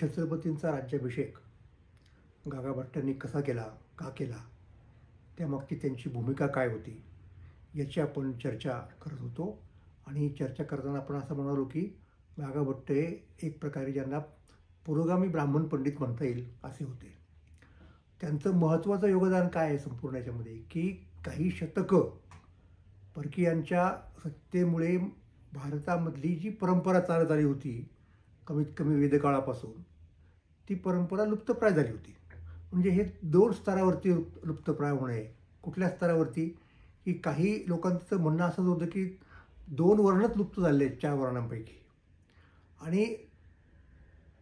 छत्रपतींचा राज्याभिषेक गागाभट्टांनी कसा केला का केला त्यामागची त्यांची भूमिका काय होती याची आपण चर्चा करत होतो आणि चर्चा करताना आपण असं म्हणालो की गागाभट्ट हे एक प्रकारे ज्यांना पुरोगामी ब्राह्मण पंडित म्हणता येईल असे होते त्यांचं महत्त्वाचं योगदान काय आहे संपूर्ण याच्यामध्ये की काही शतकं परकीयांच्या सत्तेमुळे भारतामधली जी परंपरा चालत आली होती कमीत कमी वेदकाळापासून ती परंपरा लुप्तप्राय झाली होती म्हणजे हे दोन स्तरावरती लुप्तप्राय होणे कुठल्या स्तरावरती की काही लोकांचं म्हणणं असंच होतं की दोन वर्णच लुप्त झाले आहेत चार वर्णांपैकी आणि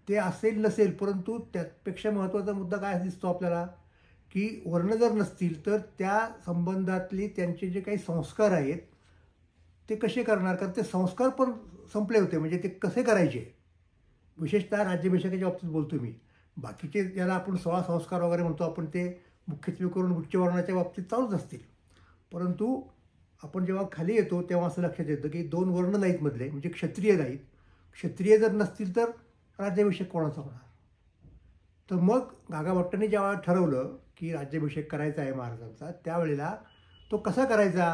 ते असेल नसेल परंतु त्यापेक्षा महत्त्वाचा मुद्दा काय दिसतो आपल्याला की वर्ण जर नसतील तर त्या संबंधातली त्यांचे जे काही संस्कार आहेत ते कसे करणार कारण ते संस्कार पण संपले होते म्हणजे ते कसे करायचे विशेषतः राज्याभिषेकाच्या बाबतीत बोलतो मी बाकीचे ज्याला आपण सोळा संस्कार वगैरे म्हणतो आपण ते मुख्यत्वे करून वर्णाच्या बाबतीत चालूच असतील परंतु आपण जेव्हा खाली येतो तेव्हा असं लक्षात येतं की दोन वर्ण नाहीत मधले म्हणजे क्षत्रिय नाहीत क्षत्रिय जर नसतील तर राज्याभिषेक कोणाचा होणार तर मग गागाभट्टांनी जेव्हा ठरवलं की राज्याभिषेक करायचा आहे महाराजांचा त्यावेळेला तो कसा करायचा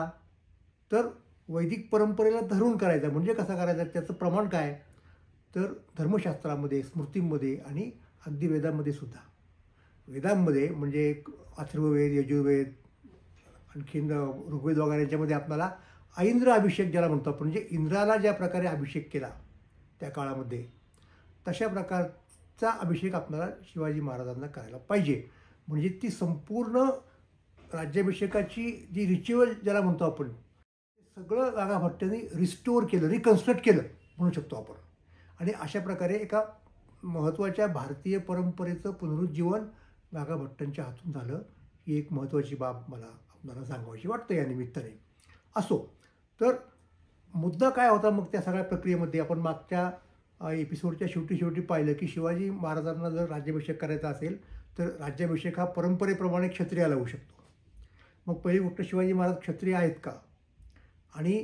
तर वैदिक परंपरेला धरून करायचा म्हणजे कसा करायचा त्याचं प्रमाण काय तर धर्मशास्त्रामध्ये स्मृतींमध्ये आणि अगदी वेदामध्ये सुद्धा वेदांमध्ये म्हणजे अथर्ववेद यजुर्वेद आणखीन ऋग्वेद वगैरे याच्यामध्ये आपल्याला ऐंद्र अभिषेक ज्याला म्हणतो आपण म्हणजे इंद्राला ज्या प्रकारे अभिषेक केला त्या काळामध्ये तशा प्रकारचा अभिषेक आपल्याला शिवाजी महाराजांना करायला पाहिजे म्हणजे ती संपूर्ण राज्याभिषेकाची जी रिच्युअल ज्याला म्हणतो आपण सगळं रागाभट्ट्यांनी रिस्टोअर केलं रिकन्स्ट्रक्ट केलं म्हणू शकतो आपण आणि अशा प्रकारे एका महत्त्वाच्या भारतीय परंपरेचं पुनरुज्जीवन नागा भट्टांच्या हातून झालं ही एक महत्त्वाची बाब मला आपल्याला सांगायची वाटतं या निमित्ताने असो तर मुद्दा काय होता मग त्या सगळ्या प्रक्रियेमध्ये आपण मागच्या एपिसोडच्या शेवटी शेवटी पाहिलं की शिवाजी महाराजांना जर राज्याभिषेक करायचा असेल तर राज्याभिषेक हा परंपरेप्रमाणे क्षत्रियाला होऊ शकतो मग पहिली गोष्ट शिवाजी महाराज क्षत्रिय आहेत का आणि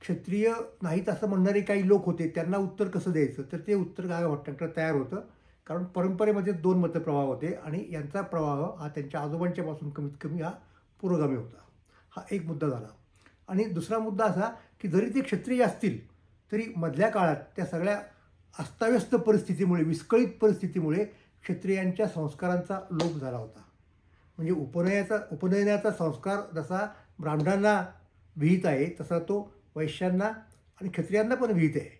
क्षत्रिय नाहीत असं म्हणणारे काही लोक होते त्यांना उत्तर कसं द्यायचं तर ते उत्तर काय भट्टांकडे तयार होतं कारण परंपरेमध्ये दोन मतप्रवाह होते आणि यांचा प्रवाह हा त्यांच्या आजोबांच्यापासून कमीत कमी हा पुरोगामी होता हा एक मुद्दा झाला आणि दुसरा मुद्दा असा की जरी ते क्षत्रिय असतील तरी मधल्या काळात त्या सगळ्या अस्ताव्यस्त परिस्थितीमुळे विस्कळीत परिस्थितीमुळे क्षत्रियांच्या संस्कारांचा लोप झाला होता म्हणजे उपनयाचा उपनयनाचा संस्कार जसा ब्राह्मणांना विहित आहे तसा तो वैश्यांना आणि क्षत्रियांना पण विहित आहे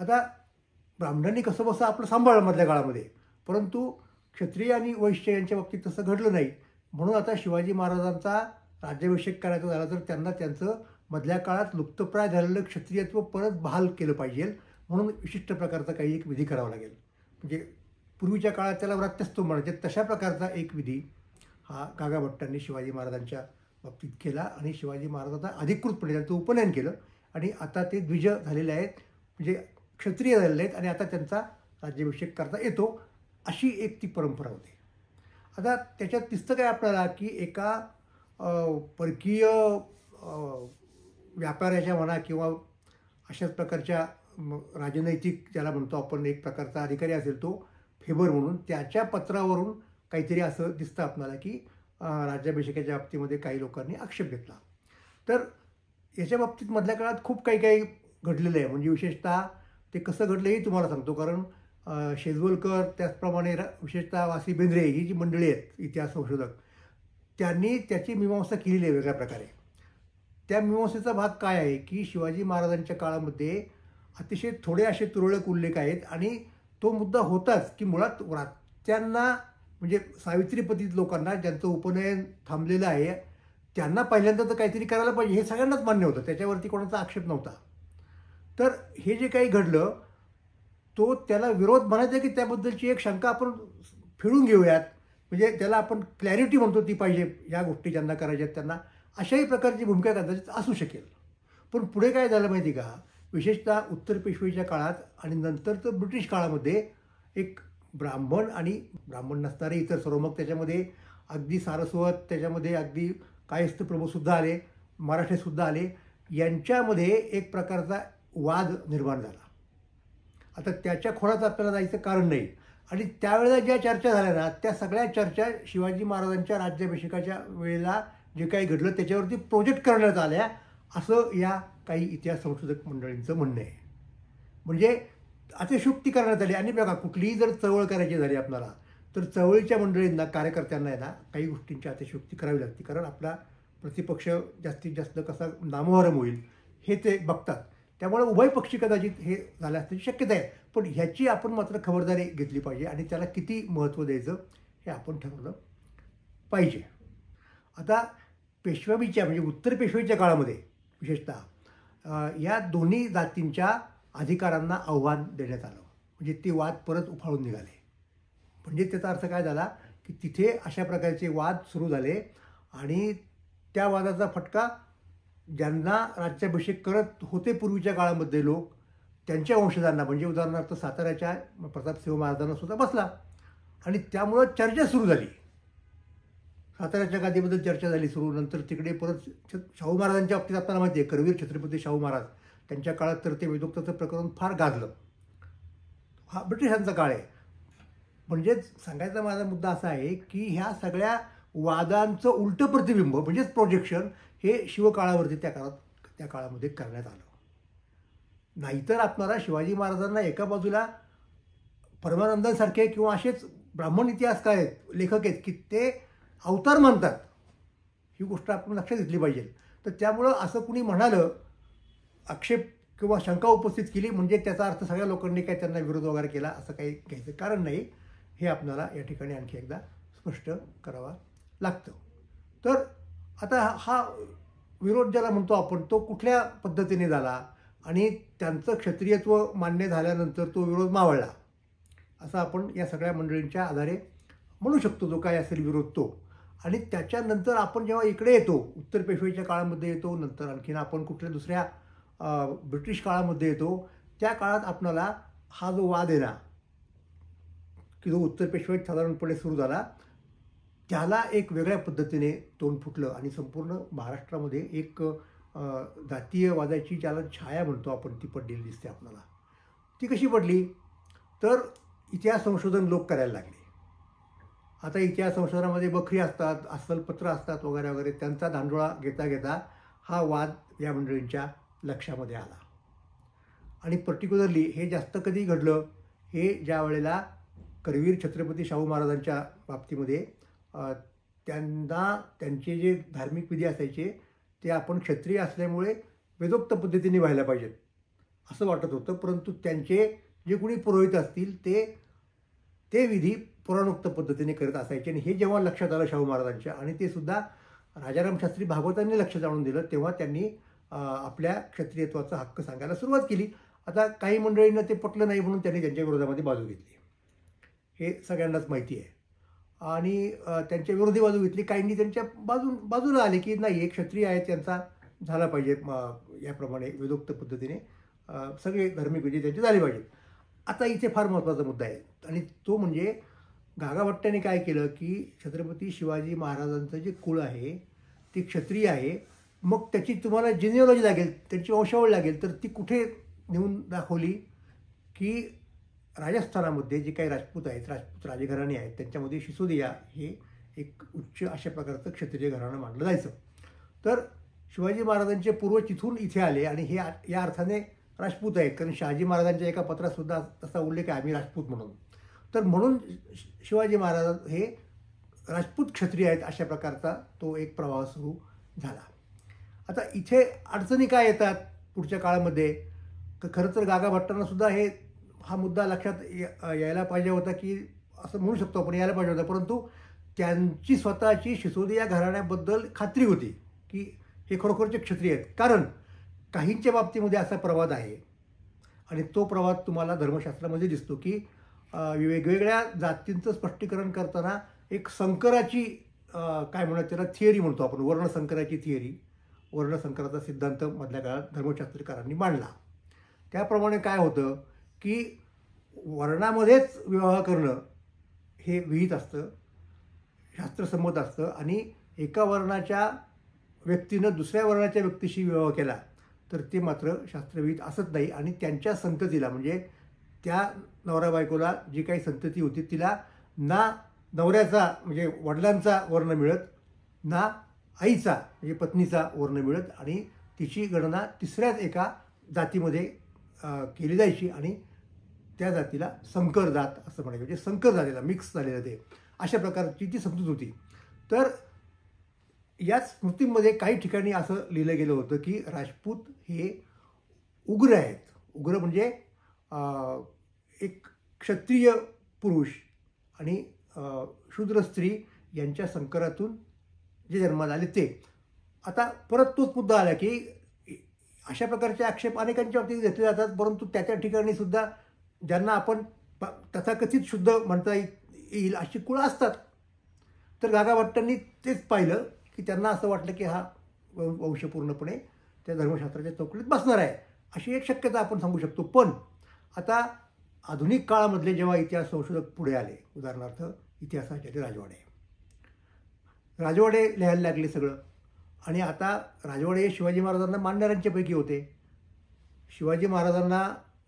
आता ब्राह्मणांनी कसं बसं आपलं सांभाळलं मधल्या काळामध्ये परंतु क्षत्रिय आणि वैश्य यांच्या बाबतीत तसं घडलं नाही म्हणून आता शिवाजी महाराजांचा राज्याभिषेक करायचा झाला तर त्यांना त्यांचं मधल्या काळात लुप्तप्राय झालेलं क्षत्रियत्व परत बहाल केलं पाहिजे म्हणून विशिष्ट प्रकारचा काही एक विधी करावा लागेल म्हणजे पूर्वीच्या काळात त्याला व्रत्यस्तो म्हणायचे म्हणजे तशा प्रकारचा एक विधी हा गागाभट्टांनी शिवाजी महाराजांच्या बाबतीत केला आणि शिवाजी महाराजांना अधिकृतपणे त्यांचं उपनयन केलं आणि आता ते द्विज झालेले आहेत म्हणजे क्षत्रिय झालेले आहेत आणि आता त्यांचा राज्याभिषेक करता येतो अशी एक ती परंपरा होती आता त्याच्यात दिसतं काय आपल्याला की एका परकीय व्यापाऱ्याच्या म्हणा किंवा अशाच प्रकारच्या राजनैतिक ज्याला म्हणतो आपण एक प्रकारचा अधिकारी असेल तो फेबर म्हणून त्याच्या पत्रावरून काहीतरी असं दिसतं आपल्याला की राज्याभिषेकाच्या बाबतीमध्ये काही लोकांनी आक्षेप घेतला तर याच्या बाबतीत मधल्या काळात खूप काही काही घडलेलं आहे म्हणजे विशेषतः ते कसं घडलं हे तुम्हाला सांगतो कारण शेजवलकर त्याचप्रमाणे विशेषतः वासी बेंद्रे ही जी मंडळी आहेत इतिहास संशोधक त्यांनी त्याची मीमांसा केलेली आहे वेगळ्या प्रकारे त्या मीमांसेचा भाग काय आहे की शिवाजी महाराजांच्या काळामध्ये अतिशय थोडे असे तुरळक उल्लेख आहेत आणि तो मुद्दा होताच की मुळात त्यांना म्हणजे सावित्रीपतीत लोकांना ज्यांचं उपनयन थांबलेलं आहे त्यांना पहिल्यांदा तर काहीतरी करायला पाहिजे हे सगळ्यांनाच मान्य होतं त्याच्यावरती कोणाचा आक्षेप नव्हता तर हे जे काही घडलं तो त्याला विरोध म्हणायचा की त्याबद्दलची एक शंका आपण फिरून घेऊयात म्हणजे त्याला आपण क्लॅरिटी म्हणतो ती पाहिजे या गोष्टी ज्यांना करायच्या आहेत त्यांना अशाही प्रकारची भूमिका कदाचित असू शकेल पण पुढे काय झालं माहिती का विशेषतः उत्तर पेशवेच्या काळात आणि नंतर तर ब्रिटिश काळामध्ये एक ब्राह्मण आणि ब्राह्मण नसणारे इतर सर्व मग त्याच्यामध्ये अगदी सारस्वत त्याच्यामध्ये अगदी कायस्थ प्रभूसुद्धा आले मराठेसुद्धा आले यांच्यामध्ये एक प्रकारचा वाद निर्माण झाला आता त्याच्या खोरात आपल्याला जायचं कारण नाही आणि त्यावेळेला ज्या चर्चा झाल्या ना त्या सगळ्या चर्चा शिवाजी महाराजांच्या राज्याभिषेकाच्या वेळेला जे काही घडलं त्याच्यावरती प्रोजेक्ट करण्यात आल्या असं या काही इतिहास संशोधक मंडळींचं म्हणणं आहे म्हणजे अतिशुक्ती करण्यात आली आणि बघा कुठलीही जर चळवळ करायची झाली आपल्याला तर चळवळीच्या मंडळींना कार्यकर्त्यांना आहे ना काही गोष्टींची अतिशुक्ती करावी लागते कारण आपला प्रतिपक्ष जास्तीत जास्त कसा नामोहरम होईल हे ते बघतात त्यामुळे उभय पक्षी कदाचित हे झाले असण्याची शक्यता आहे पण ह्याची आपण मात्र खबरदारी घेतली पाहिजे आणि त्याला किती महत्त्व द्यायचं हे आपण ठरवलं पाहिजे आता पेशवाबीच्या म्हणजे उत्तर पेशवीच्या काळामध्ये विशेषतः या दोन्ही जातींच्या अधिकारांना आव्हान देण्यात आलं म्हणजे ते वाद परत उफाळून निघाले म्हणजे त्याचा अर्थ काय झाला की तिथे अशा प्रकारचे वाद सुरू झाले आणि त्या वादाचा फटका ज्यांना राज्याभिषेक करत होते पूर्वीच्या काळामध्ये लोक त्यांच्या वंशजांना म्हणजे उदाहरणार्थ साताऱ्याच्या प्रतापसिंह महाराजांना सुद्धा बसला आणि त्यामुळं चर्चा सुरू झाली साताऱ्याच्या गादीबद्दल चर्चा झाली सुरू नंतर तिकडे परत शाहू महाराजांच्या बाबतीत आपल्याला माहिती आहे करवीर छत्रपती शाहू महाराज त्यांच्या काळात तर ते वेदोक्ताचं प्रकरण फार गाजलं हा ब्रिटिशांचा काळ आहे म्हणजेच सांगायचा माझा मुद्दा असा आहे की ह्या सगळ्या वादांचं उलटं प्रतिबिंब म्हणजेच प्रोजेक्शन हे शिवकाळावरती त्या काळात त्या काळामध्ये करण्यात आलं नाहीतर आपणाला शिवाजी महाराजांना एका बाजूला परमानंदांसारखे किंवा असेच ब्राह्मण इतिहासकार आहेत लेखक आहेत की ते अवतार मानतात ही गोष्ट आपण लक्षात घेतली पाहिजे तर त्यामुळं असं कुणी म्हणालं आक्षेप किंवा शंका उपस्थित केली म्हणजे त्याचा अर्थ सगळ्या लोकांनी काही त्यांना विरोध वगैरे केला असं काही घ्यायचं कारण नाही हे आपल्याला या ठिकाणी आणखी एकदा स्पष्ट करावा लागतं तर आता हा विरोध ज्याला म्हणतो आपण तो कुठल्या पद्धतीने झाला आणि त्यांचं क्षत्रियत्व मान्य झाल्यानंतर तो विरोध मावळला असं आपण या सगळ्या मंडळींच्या आधारे म्हणू शकतो जो काय असेल विरोध तो आणि त्याच्यानंतर आपण जेव्हा इकडे येतो उत्तर पेशवेच्या काळामध्ये येतो नंतर आणखीन आपण कुठल्या दुसऱ्या ब्रिटिश काळामध्ये येतो त्या काळात आपणाला हा जो वाद आहे ना की जो उत्तर पेशवेत साधारणपणे सुरू झाला त्याला एक वेगळ्या पद्धतीने तोंड फुटलं आणि संपूर्ण महाराष्ट्रामध्ये एक जातीय वादाची ज्याला छाया म्हणतो आपण ती पडलेली दिसते आपल्याला ती कशी पडली तर इतिहास संशोधन लोक करायला लागले आता इतिहास संशोधनामध्ये बखरी असतात अस्सलपत्र असतात वगैरे वगैरे त्यांचा धांडोळा घेता घेता हा वाद या मंडळींच्या लक्षामध्ये आला आणि पर्टिक्युलरली हे जास्त कधी घडलं हे ज्या वेळेला करवीर छत्रपती शाहू महाराजांच्या बाबतीमध्ये त्यांना त्यांचे जे धार्मिक विधी असायचे ते आपण क्षत्रिय असल्यामुळे वेदोक्त पद्धतीने व्हायला पाहिजेत असं वाटत होतं परंतु त्यांचे जे कोणी पुरोहित असतील ते ते विधी पुराणोक्त पद्धतीने करत असायचे आणि हे जेव्हा लक्षात आलं शाहू महाराजांच्या आणि ते सुद्धा राजारामशास्त्री भागवतांनी लक्ष जाणून दिलं तेव्हा त्यांनी आपल्या क्षत्रियत्वाचा हक्क सांगायला सुरुवात केली आता काही मंडळींना ते पटलं नाही म्हणून त्यांनी त्यांच्या विरोधामध्ये बाजू घेतली हे सगळ्यांनाच माहिती आहे आणि त्यांच्या विरोधी बाजू घेतली काहींनी त्यांच्या बाजू बाजूला आले की नाही एक क्षत्रिय आहे त्यांचा झाला पाहिजे याप्रमाणे वेदोक्त पद्धतीने सगळे धार्मिक विजय त्यांचे झाले पाहिजेत आता इथे फार महत्त्वाचा मुद्दा आहे आणि तो म्हणजे घागाभट्ट्याने काय केलं की छत्रपती शिवाजी महाराजांचं जे कुळ आहे ते क्षत्रिय आहे मग त्याची तुम्हाला जिनिओलॉजी लागेल त्याची वंशावळ लागेल तर ती कुठे नेऊन दाखवली की राजस्थानामध्ये जे काही राजपूत आहेत राजपूत राजघराणी आहेत त्यांच्यामध्ये शिसोदिया हे एक उच्च अशा प्रकारचं क्षत्रिय घराणं मानलं जायचं तर शिवाजी महाराजांचे पूर्व तिथून इथे आले आणि हे या अर्थाने राजपूत आहेत कारण शहाजी महाराजांच्या एका पत्रातसुद्धा तसा उल्लेख आहे आम्ही राजपूत म्हणून तर म्हणून शिवाजी महाराज हे राजपूत क्षत्रिय आहेत अशा प्रकारचा तो एक प्रवाह सुरू झाला आता इथे अडचणी काय येतात पुढच्या काळामध्ये तर खरं तर गागा भट्टांना सुद्धा हे हा मुद्दा लक्षात यायला पाहिजे होता की असं म्हणू शकतो आपण यायला पाहिजे होता परंतु त्यांची स्वतःची शिसोदिया घराण्याबद्दल खात्री होती की हे खरोखरचे क्षत्रिय आहेत कारण काहींच्या बाबतीमध्ये असा प्रवाद आहे आणि तो प्रवाद तुम्हाला धर्मशास्त्रामध्ये दिसतो की वेगवेगळ्या जातींचं स्पष्टीकरण करताना एक संकराची काय म्हणत त्याला थिअरी म्हणतो आपण वर्ण संकराची थिअरी वर्णसंकराचा सिद्धांत मधल्या काळात धर्मशास्त्रकारांनी मांडला त्याप्रमाणे काय होतं की वर्णामध्येच विवाह करणं हे विहित असतं शास्त्रसंमत असतं आणि एका वर्णाच्या व्यक्तीनं दुसऱ्या वर्णाच्या व्यक्तीशी विवाह केला तर ते मात्र शास्त्रविहित असत नाही आणि त्यांच्या संततीला म्हणजे त्या नवरा बायकोला जी काही संतती होती तिला ना नवऱ्याचा म्हणजे वडिलांचा वर्ण मिळत ना आईचा म्हणजे पत्नीचा वर्ण मिळत आणि तिची गणना तिसऱ्याच एका जातीमध्ये केली जायची आणि त्या जातीला संकर जात असं म्हणायचं म्हणजे संकर झालेला मिक्स झालेलं ते अशा प्रकारची ती समजूत होती तर या स्मृतीमध्ये काही ठिकाणी असं लिहिलं गेलं होतं की राजपूत हे उग्र आहेत उग्र म्हणजे एक क्षत्रिय पुरुष आणि शूद्र स्त्री यांच्या संकरातून जे जन्म आले ते आता परत तोच मुद्दा आला की अशा प्रकारचे आक्षेप अनेकांच्या बाबतीत घेतले जातात परंतु त्या त्या ठिकाणी सुद्धा ज्यांना आपण तथाकथित शुद्ध म्हणता येईल अशी कुळं असतात तर गागाभट्टांनी तेच पाहिलं की त्यांना असं वाटलं की हा वंश पूर्णपणे त्या धर्मशास्त्राच्या चौकटीत बसणार आहे अशी एक शक्यता आपण सांगू शकतो पण आता आधुनिक काळामधले जेव्हा इतिहास संशोधक पुढे आले उदाहरणार्थ इतिहासाचे राजवाडे राजवाडे लिहायला लागले सगळं आणि आता राजवाडे हे शिवाजी महाराजांना मांडणाऱ्यांच्यापैकी होते शिवाजी महाराजांना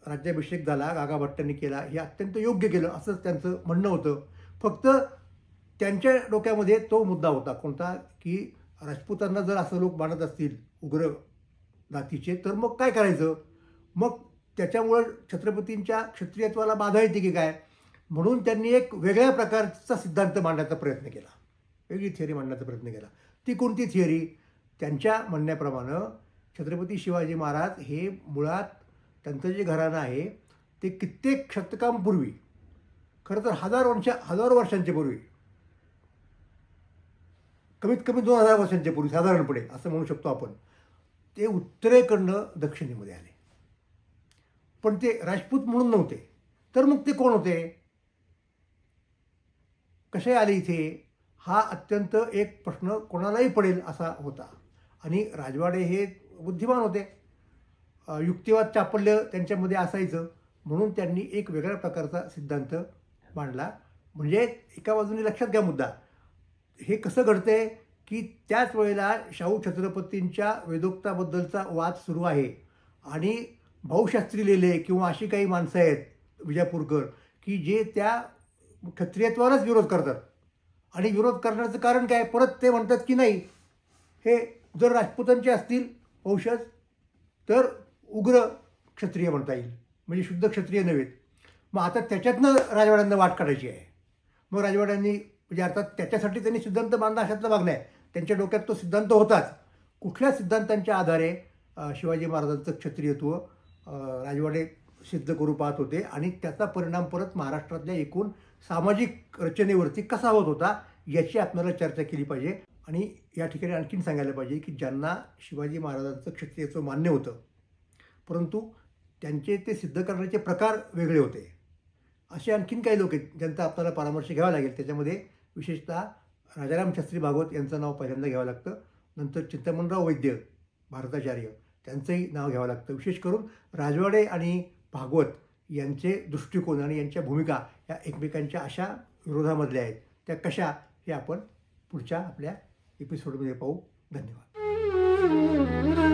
राज्याभिषेक झाला गागाभट्टांनी केला हे अत्यंत योग्य केलं असंच त्यांचं म्हणणं होतं फक्त त्यांच्या डोक्यामध्ये तो मुद्दा होता कोणता की राजपूतांना जर असं लोक मानत असतील उग्र जातीचे तर मग काय करायचं मग त्याच्यामुळं छत्रपतींच्या क्षत्रियत्वाला बाधा येते की काय म्हणून त्यांनी एक वेगळ्या प्रकारचा सिद्धांत मांडण्याचा प्रयत्न केला वेगळी थिअरी मांडण्याचा प्रयत्न केला ती कोणती थिअरी त्यांच्या म्हणण्याप्रमाणे छत्रपती शिवाजी महाराज हे मुळात त्यांचं जे घराणं आहे ते कित्येक शतकांपूर्वी खरं तर हजार वर्षा हजारो वर्षांच्या पूर्वी कमीत कमी दोन हजार वर्षांच्या पूर्वी साधारणपणे असं म्हणू शकतो आपण ते उत्तरेकडनं दक्षिणेमध्ये आले पण ते राजपूत म्हणून नव्हते तर मग ते कोण होते कसे आले इथे हा अत्यंत एक प्रश्न कोणालाही पडेल असा होता आणि राजवाडे हे बुद्धिमान होते युक्तिवाद चापल्य त्यांच्यामध्ये असायचं म्हणून त्यांनी एक वेगळ्या प्रकारचा सिद्धांत मांडला म्हणजे एका बाजूने लक्षात घ्या मुद्दा हे कसं घडतंय की त्याच वेळेला शाहू छत्रपतींच्या वेदोक्ताबद्दलचा वाद सुरू आहे आणि भाऊशास्त्री लिहिले किंवा अशी काही माणसं आहेत विजापूरकर की जे त्या क्षत्रियत्वालाच विरोध करतात आणि विरोध करण्याचं कारण काय परत ते म्हणतात की नाही हे जर राजपूतांचे असतील वंशज तर उग्र क्षत्रिय म्हणता येईल म्हणजे शुद्ध क्षत्रिय नव्हेत मग आता त्याच्यातनं राजवाड्यांना वाट काढायची आहे मग राजवाड्यांनी म्हणजे अर्थात त्याच्यासाठी त्यांनी सिद्धांत बांधला अशातलं भाग आहे त्यांच्या डोक्यात तो सिद्धांत होताच कुठल्या सिद्धांतांच्या आधारे शिवाजी महाराजांचं क्षत्रियत्व राजवाडे सिद्ध करू पाहत होते आणि त्याचा परिणाम परत महाराष्ट्रातल्या एकूण सामाजिक रचनेवरती कसा होत होता याची आपल्याला चर्चा केली पाहिजे आणि या ठिकाणी आणखीन सांगायला पाहिजे की ज्यांना शिवाजी महाराजांचं क्षत्रियचं मान्य होतं परंतु त्यांचे ते सिद्ध करण्याचे प्रकार वेगळे होते असे आणखीन काही लोक आहेत ज्यांचा आपल्याला परामर्श घ्यावा लागेल त्याच्यामध्ये विशेषतः राजाराम शास्त्री भागवत यांचं नाव पहिल्यांदा घ्यावं लागतं नंतर चिंतामणराव वैद्य भारताचार्य त्यांचंही नाव घ्यावं लागतं विशेष करून राजवाडे आणि भागवत यांचे दृष्टिकोन आणि यांच्या भूमिका या एकमेकांच्या अशा विरोधामधल्या आहेत त्या कशा हे आपण पुढच्या आपल्या एपिसोडमध्ये पाहू धन्यवाद